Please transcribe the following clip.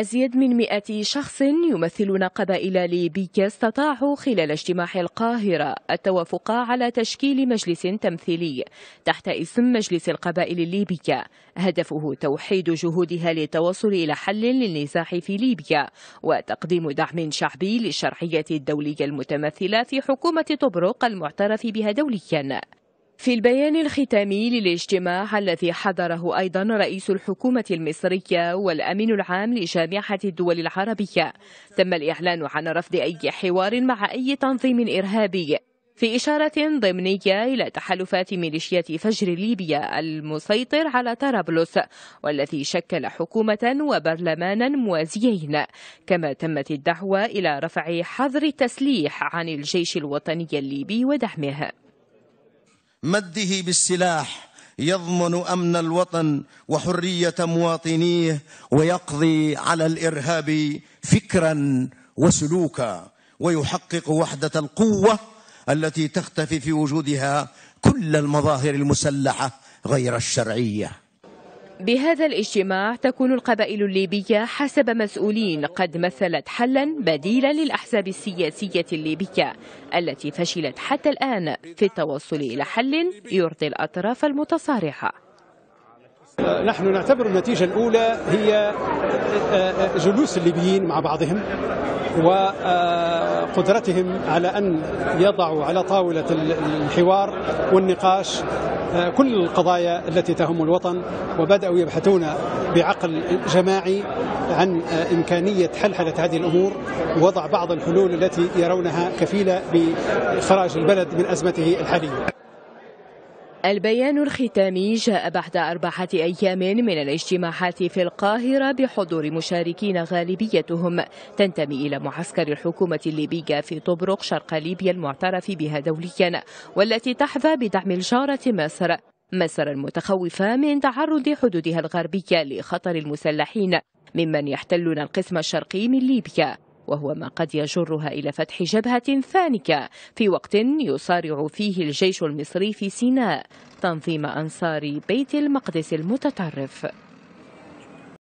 أزيد من 100 شخص يمثلون قبائل ليبيك استطاعوا خلال اجتماع القاهرة التوافق على تشكيل مجلس تمثيلي تحت اسم مجلس القبائل الليبية هدفه توحيد جهودها للتوصل إلى حل للنزاع في ليبيا وتقديم دعم شعبي للشرعية الدولية المتمثلة في حكومة طبرق المعترف بها دوليا في البيان الختامي للاجتماع الذي حضره أيضا رئيس الحكومة المصرية والأمين العام لجامعة الدول العربية تم الإعلان عن رفض أي حوار مع أي تنظيم إرهابي في إشارة ضمنية إلى تحالفات ميليشيات فجر ليبيا المسيطر على طرابلس والذي شكل حكومة وبرلمانا موازيين كما تمت الدعوة إلى رفع حظر التسليح عن الجيش الوطني الليبي ودعمه مده بالسلاح يضمن امن الوطن وحريه مواطنيه ويقضي على الارهاب فكرا وسلوكا ويحقق وحده القوه التي تختفي في وجودها كل المظاهر المسلحه غير الشرعيه بهذا الاجتماع تكون القبائل الليبية حسب مسؤولين قد مثلت حلا بديلا للأحزاب السياسية الليبية التي فشلت حتى الآن في التوصل إلى حل يرضي الأطراف المتصارعة نحن نعتبر النتيجة الأولى هي آه، آه، جلوس الليبيين مع بعضهم وقدرتهم على أن يضعوا على طاولة الحوار والنقاش آه، كل القضايا التي تهم الوطن وبدأوا يبحثون بعقل جماعي عن آه، إمكانية حلحلة هذه الأمور ووضع بعض الحلول التي يرونها كفيلة بإخراج البلد من أزمته الحالية البيان الختامي جاء بعد أربعة أيام من الاجتماعات في القاهرة بحضور مشاركين غالبيتهم تنتمي إلى معسكر الحكومة الليبية في طبرق شرق ليبيا المعترف بها دوليا والتي تحظى بدعم الجارة مصر مصر المتخوفة من تعرض حدودها الغربية لخطر المسلحين ممن يحتلون القسم الشرقي من ليبيا وهو ما قد يجرها إلى فتح جبهة ثانية في وقت يصارع فيه الجيش المصري في سيناء تنظيم أنصار بيت المقدس المتطرف